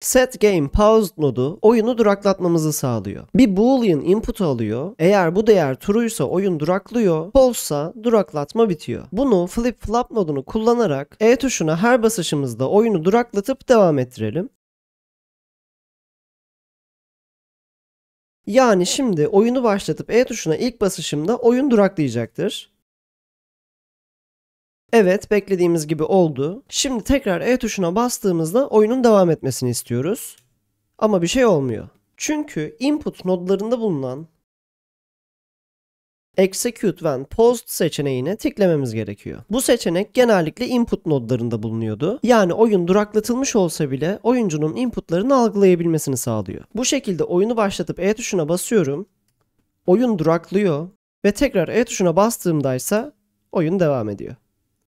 Set Game Paused modu oyunu duraklatmamızı sağlıyor. Bir boolean input alıyor. Eğer bu değer true'ysa oyun duraklıyor. False'sa duraklatma bitiyor. Bunu flip flop modunu kullanarak E tuşuna her basışımızda oyunu duraklatıp devam ettirelim. Yani şimdi oyunu başlatıp E tuşuna ilk basışımda oyun duraklayacaktır. Evet beklediğimiz gibi oldu. Şimdi tekrar E tuşuna bastığımızda oyunun devam etmesini istiyoruz. Ama bir şey olmuyor. Çünkü input nodlarında bulunan Execute when Post seçeneğine tıklamamız gerekiyor. Bu seçenek genellikle input nodlarında bulunuyordu. Yani oyun duraklatılmış olsa bile oyuncunun inputlarını algılayabilmesini sağlıyor. Bu şekilde oyunu başlatıp E tuşuna basıyorum. Oyun duraklıyor ve tekrar E tuşuna bastığımdaysa oyun devam ediyor.